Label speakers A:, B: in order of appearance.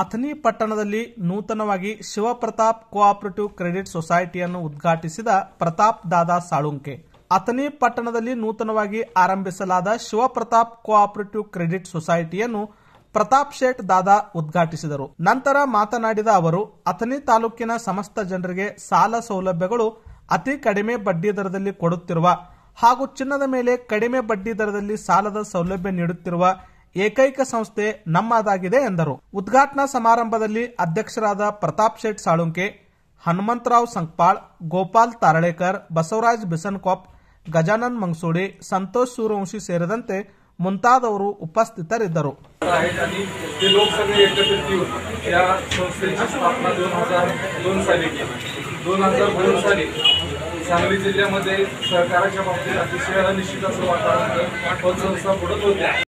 A: ಅಥನಿ ಪಟ್ಟಣದಲ್ಲಿ ನೂತನವಾಗಿ Shivpratap cooperative credit ಸೊಸೈಟಿಯನ್ನು ಉದ್ಘಾಟಿಸಿದ ಪ್ರತಾಪ್ ದಾದಾ ಸಾಳುಂಕೆ ಅಥನಿ ಪಟ್ಟಣದಲ್ಲಿ ನೂತನವಾಗಿ ಆರಂಭಿಸಲಾದ ಶಿವಪ್ರತಾಪ್ ಕೋಆಪರೇಟಿವ್ ಕ್ರೆಡಿಟ್ ಸೊಸೈಟಿಯನ್ನು ಪ್ರತಾಪ್ ಶೇಟ್ ದಾದಾ ಉದ್ಘಾಟಿಸಿದರು ನಂತರ ಮಾತನಾಡಿದ ಅವರು ಅಥನಿ ತಾಲೂಕಿನ ಸಮಸ್ತ ಜನರಿಗೆ ಸಾಲ ಸೌಲಭ್ಯಗಳು ಅತಿ ಕಡಿಮೆ ಬಡ್ಡಿ ದರದಲ್ಲಿ ಕೊಡುತ್ತಿರುವ ಹಾಗೂ ಚಿನ್ನದ ಮೇಲೆ ಕಡಿಮೆ ಬಡ್ಡಿ ದರದಲ್ಲಿ ಸಾಲದ ಸೌಲಭ್ಯ ನೀಡುತ್ತಿರುವ एकैक संस्थे नम्मादागिदेयندರು ಉದ್ಘಾಟನಾ ಸಮಾರಂಭದಲ್ಲಿ ಅಧ್ಯಕ್ಷರಾದ ಪ್ರತಾಪ್ ಶೆಟ್ ಸಾಳುಂಕೆ ಹನುಮಂತరావు ಸಂಕಪಾಳ್ ಗೋಪಾಲ್ ತಾರळेकर ಬಸವರಾಜ್ ಬಸನ್ಕೋಪ್ ಗಜಾನಂದ ಮಂಗಳೋಡೆ ಸಂತೋಷ್ ಸೂರಾಂಶಿ ಶೇರದಂತೆ ಮುಂತಾದವರು ಉಪಸ್ಥಿತರಿದ್ದರು
B: ಈ ಲೋಕಸಭೆ ಏಕತೆ ಇದು ಈ ಸಂಸ್ಥೆ ಸ್ಥಾಪನೆ 2002 ರಲ್ಲಿ
C: 2002 ರಲ್ಲಿ ಸಾಂಗ್ಲಿ ಜಿಲ್ಲೆಯ ಮದೇ ಸರ್ಕಾರಗಳ ಬಗ್ಗೆ ಅತಿ ಶೇರ ನಿಶ್ಚಿತ ವಾತಾವರಣ ಕೊಂಚ ವರ್ಷದ ಹೊರತೋಯಾ